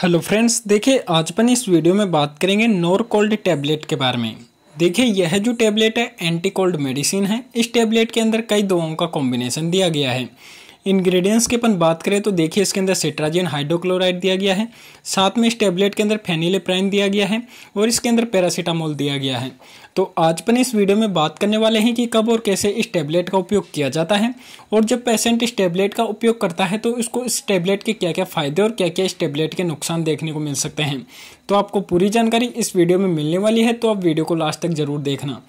hello friends देखिए आज अपन इस वीडियो में बात करेंगे नोर कोल्ड टैबलेट के बारे में देखिए यह जो टैबलेट है एंटी कोल्ड मेडिसिन है इस टैबलेट के अंदर कई दवाओं का कॉम्बिनेशन दिया गया है इंग्रेडिएंट्स की अपन बात करें तो देखिए इसके अंदर सेट्राजिन हाइड्रोक्लोराइड दिया गया है साथ में इस टेबलेट के अंदर फेनिलेप्राइन दिया गया है और इसके अंदर पैरासीटामोल दिया गया है तो आज अपन इस वीडियो में बात करने वाले हैं कि कब और कैसे इस टैबलेट का उपयोग किया जाता है और जब पेशेंट इस टैबलेट का उपयोग करता है तो उसको इस टैबलेट के क्या क्या फ़ायदे और क्या क्या इस टेबलेट के नुकसान देखने को मिल सकते हैं तो आपको पूरी जानकारी इस वीडियो में मिलने वाली है तो आप वीडियो को लास्ट तक ज़रूर देखना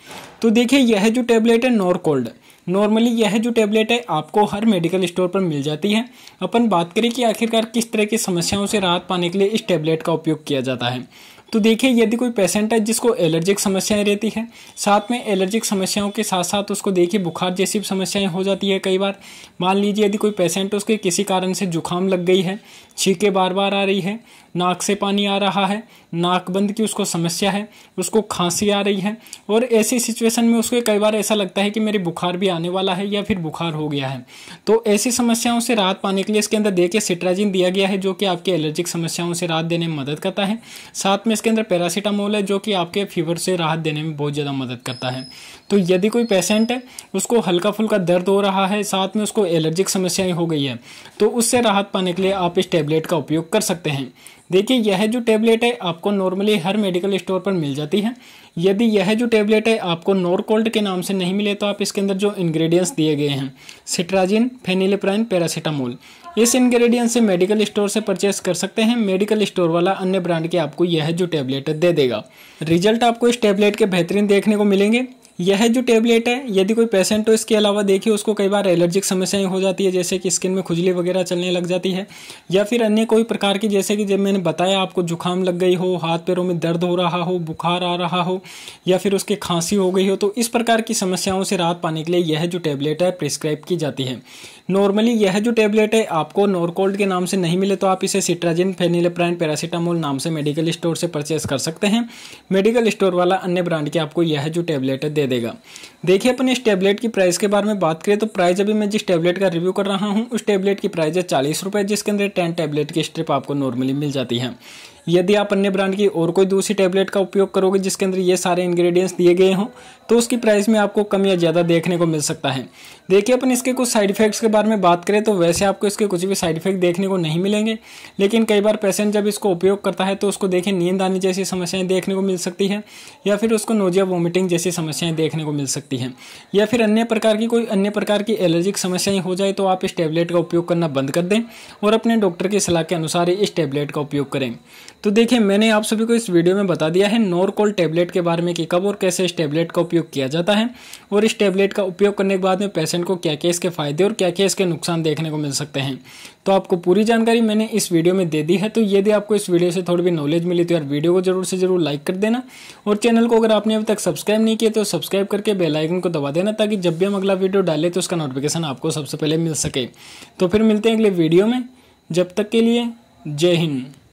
तो देखिए यह जो टैबलेट है नॉरकोल्ड नॉर्मली यह जो टेबलेट है आपको हर मेडिकल स्टोर पर मिल जाती है अपन बात करें कि आखिरकार किस तरह की समस्याओं से राहत पाने के लिए इस टेबलेट का उपयोग किया जाता है तो देखिए यदि कोई पेशेंट है जिसको एलर्जिक समस्याएं रहती है साथ में एलर्जिक समस्याओं के साथ साथ उसको देखिए बुखार जैसी समस्याएं हो जाती है कई बार मान लीजिए यदि कोई पेशेंट उसके किसी कारण से जुकाम लग गई है छीके बार बार आ रही है नाक से पानी आ रहा है नाक बंद की उसको समस्या है उसको खांसी आ रही है और ऐसी सिचुएशन में उसको कई बार ऐसा लगता है कि मेरे बुखार भी आने वाला है या फिर बुखार हो गया है तो ऐसी समस्याओं से राहत पाने के लिए इसके अंदर देखिए सिट्राजिन दिया गया है जो कि आपकी एलर्जिक समस्याओं से राहत देने में मदद करता है साथ में इसके अंदर पैरासीटामोल है जो कि आपके फीवर से राहत देने में बहुत ज़्यादा मदद करता है तो यदि कोई पेशेंट है उसको हल्का फुल्का दर्द हो रहा है साथ में उसको एलर्जिक समस्याएं हो गई है तो उससे राहत पाने के लिए आप इस टैबलेट का उपयोग कर सकते हैं देखिए यह जो टेबलेट है आपको नॉर्मली हर मेडिकल स्टोर पर मिल जाती है यदि यह जो टेबलेट है आपको नोरकोल्ड के नाम से नहीं मिले तो आप इसके अंदर जो इंग्रेडिएंट्स दिए गए हैं सिट्राजिन फेनिलिप्राइन पैरासीटामोल इस इंग्रेडिएंट से मेडिकल स्टोर से परचेस कर सकते हैं मेडिकल स्टोर वाला अन्य ब्रांड के आपको यह जो टेबलेट दे देगा रिजल्ट आपको इस टेबलेट के बेहतरीन देखने को मिलेंगे यह जो टेबलेट है यदि कोई पेशेंट हो इसके अलावा देखिए उसको कई बार एलर्जिक समस्याएं हो जाती है जैसे कि स्किन में खुजली वगैरह चलने लग जाती है या फिर अन्य कोई प्रकार की जैसे कि जब मैंने बताया आपको जुकाम लग गई हो हाथ पैरों में दर्द हो रहा हो बुखार आ रहा हो या फिर उसके खांसी हो गई हो तो इस प्रकार की समस्याओं से राहत पाने के लिए यह जो टेबलेट है प्रिस्क्राइब की जाती है नॉर्मली यह जो टेबलेट है आपको नॉरकोल्ड के नाम से नहीं मिले तो आप इसे सिट्राजिन फेनिलप्राइन पैरासीटामोल नाम से मेडिकल स्टोर से परचेस कर सकते हैं मेडिकल स्टोर वाला अन्य ब्रांड के आपको यह जो टेबलेट है दे देगा देखिए अपने इस टेबलेट की प्राइस के बारे में बात करें तो प्राइस अभी मैं जिस टेबलेट का रिव्यू कर रहा हूँ उस टेबलेट की प्राइस है चालीस रुपये जिसके अंदर टेन टेबलेट की स्ट्रिप आपको नॉर्मली मिल जाती है यदि आप अन्य ब्रांड की और कोई दूसरी टैबलेट का उपयोग करोगे जिसके अंदर ये सारे इंग्रेडिएंट्स दिए गए हों तो उसकी प्राइस में आपको कम या ज़्यादा देखने को मिल सकता है देखिए अपन इसके कुछ साइड इफेक्ट्स के बारे में बात करें तो वैसे आपको इसके कुछ भी साइड इफेक्ट देखने को नहीं मिलेंगे लेकिन कई बार पेशेंट जब इसको उपयोग करता है तो उसको देखिए नींद आने जैसी समस्याएं देखने को मिल सकती है या फिर उसको नोजिया वोमिटिंग जैसी समस्याएं देखने को मिल सकती हैं या फिर अन्य प्रकार की कोई अन्य प्रकार की एलर्जिक समस्याएँ हो जाए तो आप इस टैबलेट का उपयोग करना बंद कर दें और अपने डॉक्टर की सलाह के अनुसार इस टैबलेट का उपयोग करें तो देखिए मैंने आप सभी को इस वीडियो में बता दिया है नोरकोल टैबलेट के बारे में कि कब और कैसे इस टैबलेट का उपयोग किया जाता है और इस टैबलेट का उपयोग करने के बाद में पेशेंट को क्या क्या इसके फ़ायदे और क्या क्या इसके नुकसान देखने को मिल सकते हैं तो आपको पूरी जानकारी मैंने इस वीडियो में दे दी है तो यदि आपको इस वीडियो से थोड़ी भी नॉलेज मिली तो यार वीडियो को जरूर से जरूर लाइक कर देना और चैनल को अगर आपने अभी तक सब्सक्राइब नहीं किया तो सब्सक्राइब करके बेलाइकन को दबा देना ताकि जब भी हम अगला वीडियो डालें तो उसका नोटिफिकेशन आपको सबसे पहले मिल सके तो फिर मिलते हैं अगले वीडियो में जब तक के लिए जय हिंद